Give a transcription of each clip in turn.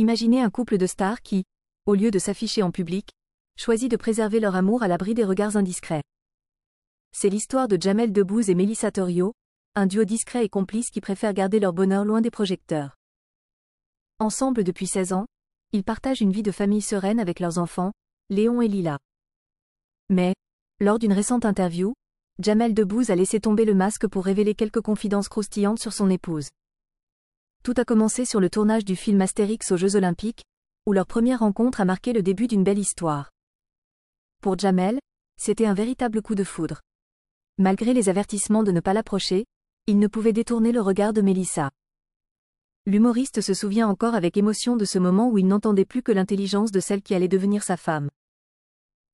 Imaginez un couple de stars qui, au lieu de s'afficher en public, choisit de préserver leur amour à l'abri des regards indiscrets. C'est l'histoire de Jamel Debbouze et Mélissa Torio, un duo discret et complice qui préfère garder leur bonheur loin des projecteurs. Ensemble depuis 16 ans, ils partagent une vie de famille sereine avec leurs enfants, Léon et Lila. Mais, lors d'une récente interview, Jamel Debbouze a laissé tomber le masque pour révéler quelques confidences croustillantes sur son épouse. Tout a commencé sur le tournage du film Astérix aux Jeux Olympiques, où leur première rencontre a marqué le début d'une belle histoire. Pour Jamel, c'était un véritable coup de foudre. Malgré les avertissements de ne pas l'approcher, il ne pouvait détourner le regard de Mélissa. L'humoriste se souvient encore avec émotion de ce moment où il n'entendait plus que l'intelligence de celle qui allait devenir sa femme.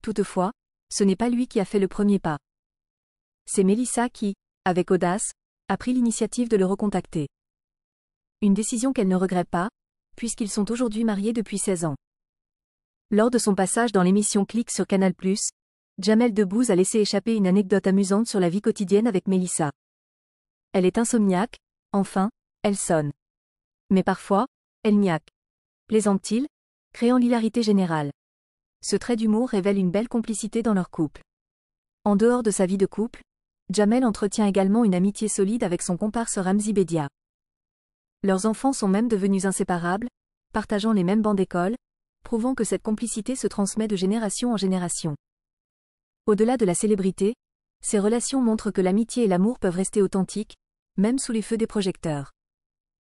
Toutefois, ce n'est pas lui qui a fait le premier pas. C'est Mélissa qui, avec audace, a pris l'initiative de le recontacter. Une décision qu'elle ne regrette pas, puisqu'ils sont aujourd'hui mariés depuis 16 ans. Lors de son passage dans l'émission Clique sur Canal+, Jamel Debbouze a laissé échapper une anecdote amusante sur la vie quotidienne avec Mélissa. Elle est insomniaque, enfin, elle sonne. Mais parfois, elle niaque. Plaisante-t-il, créant l'hilarité générale. Ce trait d'humour révèle une belle complicité dans leur couple. En dehors de sa vie de couple, Jamel entretient également une amitié solide avec son comparse Ramzi Bedia. Leurs enfants sont même devenus inséparables, partageant les mêmes bancs d'école, prouvant que cette complicité se transmet de génération en génération. Au-delà de la célébrité, ces relations montrent que l'amitié et l'amour peuvent rester authentiques, même sous les feux des projecteurs.